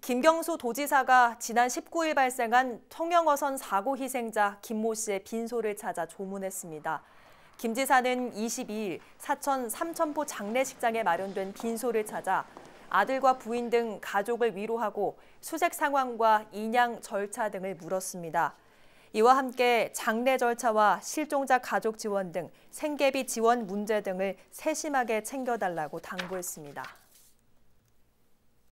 김경수 도지사가 지난 19일 발생한 통영어선 사고 희생자 김모 씨의 빈소를 찾아 조문했습니다. 김 지사는 22일 사천 삼천포 장례식장에 마련된 빈소를 찾아 아들과 부인 등 가족을 위로하고 수색 상황과 인양 절차 등을 물었습니다. 이와 함께 장례 절차와 실종자 가족 지원 등 생계비 지원 문제 등을 세심하게 챙겨달라고 당부했습니다.